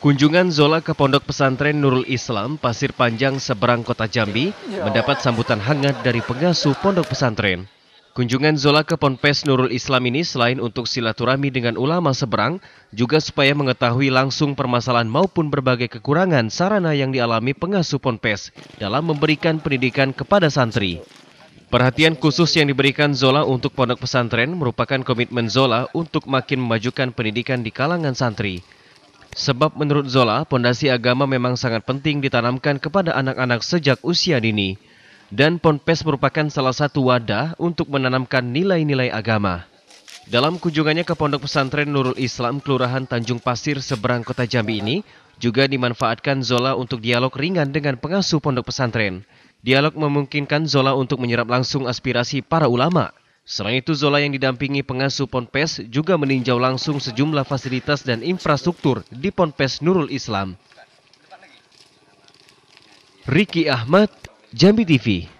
Kunjungan Zola ke Pondok Pesantren Nurul Islam, Pasir Panjang, Seberang Kota Jambi ya. mendapat sambutan hangat dari pengasuh Pondok Pesantren. Kunjungan Zola ke Ponpes Nurul Islam ini selain untuk silaturahmi dengan ulama seberang, juga supaya mengetahui langsung permasalahan maupun berbagai kekurangan sarana yang dialami pengasuh Ponpes dalam memberikan pendidikan kepada santri. Perhatian khusus yang diberikan Zola untuk pondok pesantren merupakan komitmen Zola untuk makin memajukan pendidikan di kalangan santri. Sebab menurut Zola, pondasi agama memang sangat penting ditanamkan kepada anak-anak sejak usia dini. Dan ponpes merupakan salah satu wadah untuk menanamkan nilai-nilai agama. Dalam kunjungannya ke Pondok Pesantren Nurul Islam, Kelurahan Tanjung Pasir, Seberang Kota Jambi ini, juga dimanfaatkan Zola untuk dialog ringan dengan pengasuh pondok pesantren. Dialog memungkinkan Zola untuk menyerap langsung aspirasi para ulama Selain itu, Zola yang didampingi pengasuh Ponpes juga meninjau langsung sejumlah fasilitas dan infrastruktur di Ponpes Nurul Islam. Riki Ahmad, Jambi TV